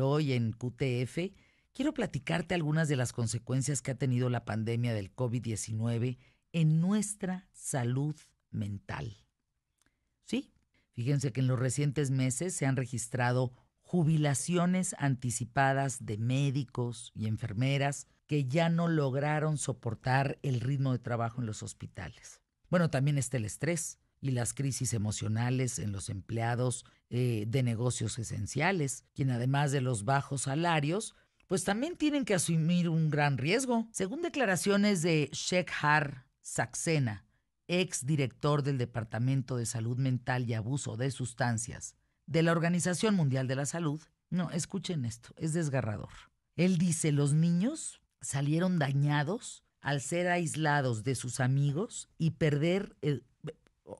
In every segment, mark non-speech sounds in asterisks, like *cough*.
hoy en QTF, quiero platicarte algunas de las consecuencias que ha tenido la pandemia del COVID-19 en nuestra salud mental. Sí, fíjense que en los recientes meses se han registrado jubilaciones anticipadas de médicos y enfermeras que ya no lograron soportar el ritmo de trabajo en los hospitales. Bueno, también está el estrés y las crisis emocionales en los empleados eh, de negocios esenciales, quien además de los bajos salarios, pues también tienen que asumir un gran riesgo. Según declaraciones de Shekhar Saxena, ex director del Departamento de Salud Mental y Abuso de Sustancias de la Organización Mundial de la Salud, no, escuchen esto, es desgarrador. Él dice, los niños salieron dañados al ser aislados de sus amigos y perder el eh,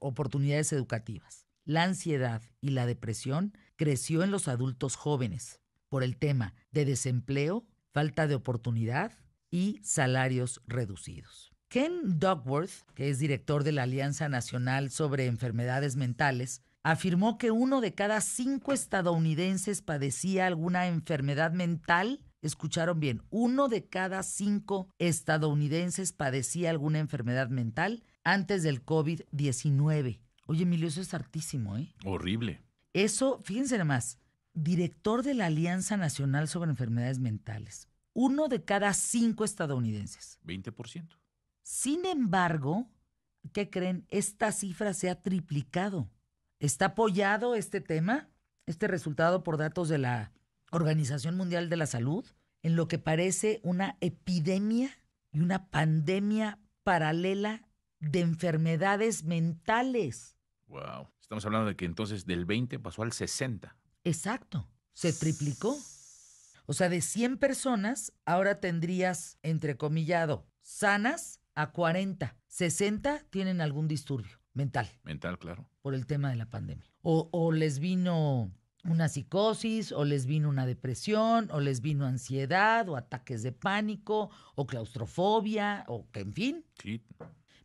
oportunidades educativas. La ansiedad y la depresión creció en los adultos jóvenes por el tema de desempleo, falta de oportunidad y salarios reducidos. Ken Duckworth, que es director de la Alianza Nacional sobre Enfermedades Mentales, afirmó que uno de cada cinco estadounidenses padecía alguna enfermedad mental. Escucharon bien, uno de cada cinco estadounidenses padecía alguna enfermedad mental antes del COVID-19. Oye, Emilio, eso es hartísimo, ¿eh? Horrible. Eso, fíjense nada más, director de la Alianza Nacional sobre Enfermedades Mentales, uno de cada cinco estadounidenses. 20%. Sin embargo, ¿qué creen? Esta cifra se ha triplicado. ¿Está apoyado este tema, este resultado por datos de la Organización Mundial de la Salud, en lo que parece una epidemia y una pandemia paralela de enfermedades mentales. Wow. Estamos hablando de que entonces del 20 pasó al 60. Exacto. Se triplicó. O sea, de 100 personas, ahora tendrías, entre entrecomillado, sanas a 40. 60 tienen algún disturbio mental. Mental, claro. Por el tema de la pandemia. O, o les vino una psicosis, o les vino una depresión, o les vino ansiedad, o ataques de pánico, o claustrofobia, o que en fin. Sí.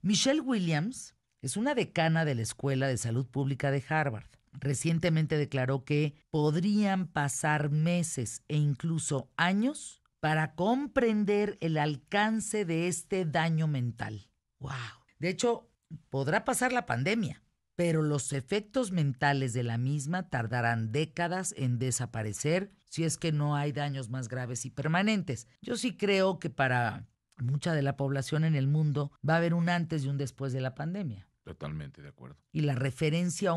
Michelle Williams es una decana de la Escuela de Salud Pública de Harvard. Recientemente declaró que podrían pasar meses e incluso años para comprender el alcance de este daño mental. ¡Wow! De hecho, podrá pasar la pandemia, pero los efectos mentales de la misma tardarán décadas en desaparecer si es que no hay daños más graves y permanentes. Yo sí creo que para mucha de la población en el mundo, va a haber un antes y un después de la pandemia. Totalmente de acuerdo. Y la referencia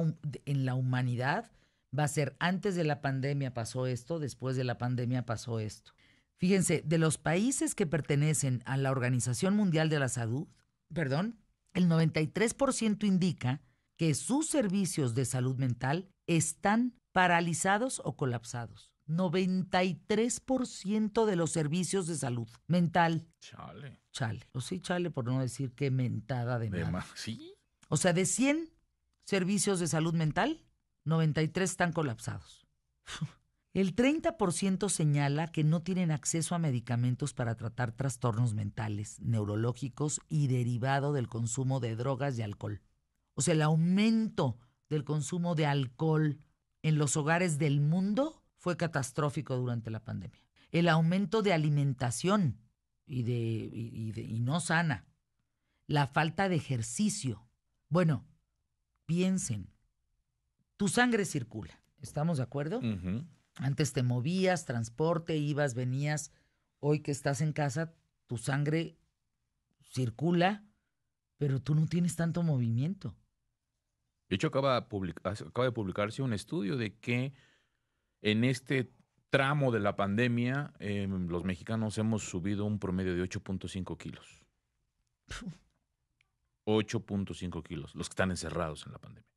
en la humanidad va a ser antes de la pandemia pasó esto, después de la pandemia pasó esto. Fíjense, de los países que pertenecen a la Organización Mundial de la Salud, perdón, el 93% indica que sus servicios de salud mental están paralizados o colapsados. 93% de los servicios de salud mental. Chale. Chale. O sí, chale, por no decir que mentada de, de Sí. O sea, de 100 servicios de salud mental, 93 están colapsados. *laughs* El 30% señala que no tienen acceso a medicamentos para tratar trastornos mentales, neurológicos y derivado del consumo de drogas y alcohol. O sea, el aumento del consumo de alcohol en los hogares del mundo fue catastrófico durante la pandemia. El aumento de alimentación y, de, no sana. La falta de ejercicio. Bueno, piensen, tu sangre circula, ¿estamos de acuerdo? Antes te movías, transporte, ibas, venías. Hoy que estás en casa, tu sangre circula, pero tú no tienes tanto movimiento. De hecho, acaba, acaba de publicarse un estudio de que en este tramo de la pandemia, eh, los mexicanos hemos subido un promedio de 8.5 kilos. 8.5 kilos, los que están encerrados en la pandemia.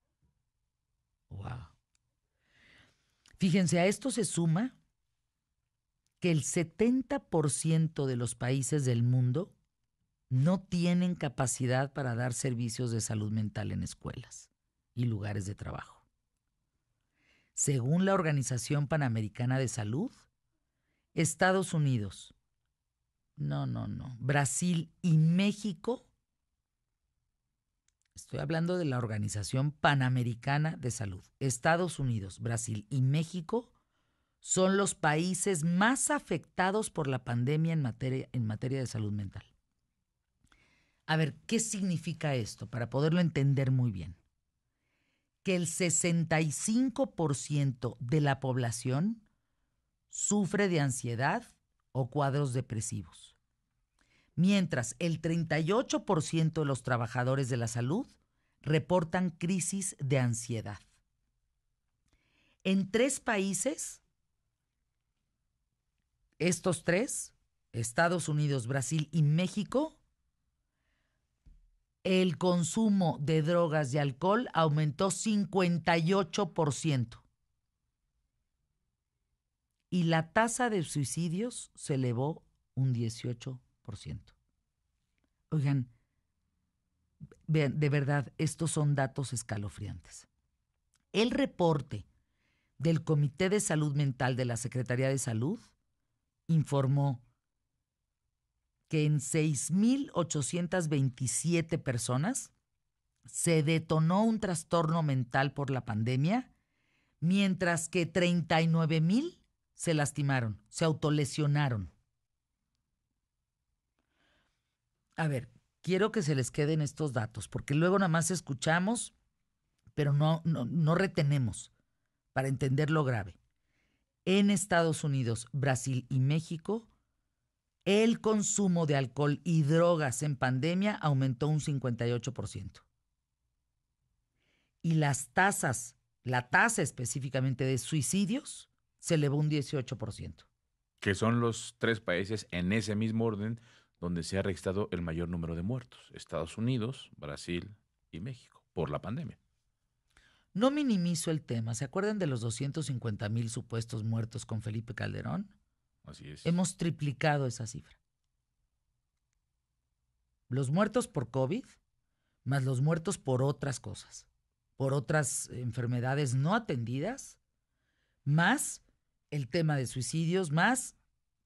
Wow. Fíjense, a esto se suma que el 70% de los países del mundo no tienen capacidad para dar servicios de salud mental en escuelas y lugares de trabajo según la Organización Panamericana de Salud, Estados Unidos, no, no, no, Brasil y México, estoy hablando de la Organización Panamericana de Salud, Estados Unidos, Brasil y México son los países más afectados por la pandemia en materia, en materia de salud mental. A ver, ¿qué significa esto para poderlo entender muy bien? que el 65% de la población sufre de ansiedad o cuadros depresivos, mientras el 38% de los trabajadores de la salud reportan crisis de ansiedad. En tres países, estos tres, Estados Unidos, Brasil y México, el consumo de drogas y alcohol aumentó 58%. Y la tasa de suicidios se elevó un 18%. Oigan, de verdad, estos son datos escalofriantes. El reporte del Comité de Salud Mental de la Secretaría de Salud informó que en 6.827 personas se detonó un trastorno mental por la pandemia, mientras que 39.000 se lastimaron, se autolesionaron. A ver, quiero que se les queden estos datos, porque luego nada más escuchamos, pero no, no, no retenemos para entender lo grave. En Estados Unidos, Brasil y México, el consumo de alcohol y drogas en pandemia aumentó un 58%. Y las tasas, la tasa específicamente de suicidios, se elevó un 18%. Que son los tres países en ese mismo orden donde se ha registrado el mayor número de muertos, Estados Unidos, Brasil y México, por la pandemia. No minimizo el tema. ¿Se acuerdan de los 250 mil supuestos muertos con Felipe Calderón? Hemos triplicado esa cifra. Los muertos por COVID, más los muertos por otras cosas, por otras enfermedades no atendidas, más el tema de suicidios, más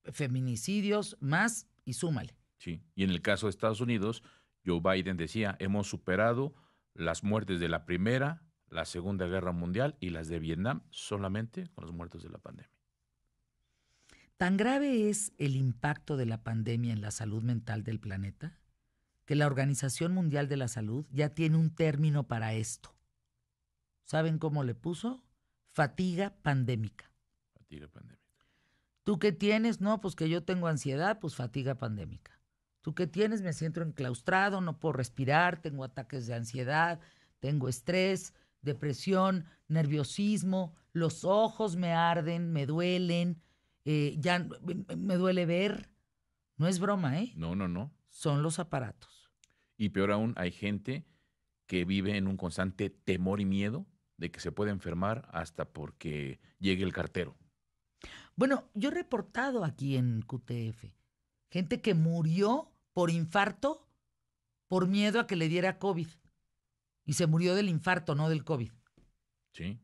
feminicidios, más y súmale. Sí, y en el caso de Estados Unidos, Joe Biden decía, hemos superado las muertes de la Primera, la Segunda Guerra Mundial y las de Vietnam solamente con los muertos de la pandemia. Tan grave es el impacto de la pandemia en la salud mental del planeta que la Organización Mundial de la Salud ya tiene un término para esto. ¿Saben cómo le puso? Fatiga pandémica. Fatiga pandémica. ¿Tú que tienes? No, pues que yo tengo ansiedad, pues fatiga pandémica. ¿Tú que tienes? Me siento enclaustrado, no puedo respirar, tengo ataques de ansiedad, tengo estrés, depresión, nerviosismo, los ojos me arden, me duelen, eh, ya me duele ver. No es broma, ¿eh? No, no, no. Son los aparatos. Y peor aún, hay gente que vive en un constante temor y miedo de que se pueda enfermar hasta porque llegue el cartero. Bueno, yo he reportado aquí en QTF gente que murió por infarto por miedo a que le diera COVID. Y se murió del infarto, no del COVID. Sí.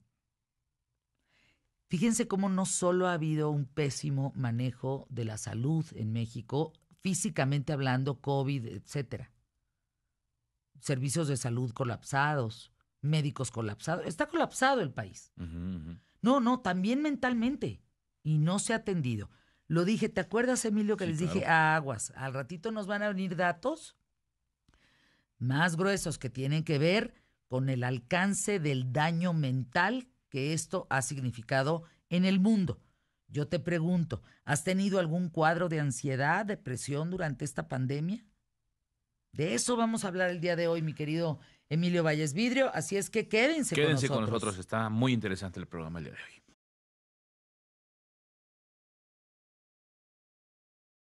Fíjense cómo no solo ha habido un pésimo manejo de la salud en México, físicamente hablando, COVID, etcétera. Servicios de salud colapsados, médicos colapsados. Está colapsado el país. No, no, también mentalmente. Y no se ha atendido. Lo dije, ¿te acuerdas, Emilio, que les dije, aguas, al ratito nos van a venir datos más gruesos que tienen que ver con el alcance del daño mental que esto ha significado en el mundo. Yo te pregunto, ¿has tenido algún cuadro de ansiedad, depresión durante esta pandemia? De eso vamos a hablar el día de hoy, mi querido Emilio Valles Vidrio. Así es que quédense, con nosotros. con nosotros, está muy interesante el programa el día de hoy.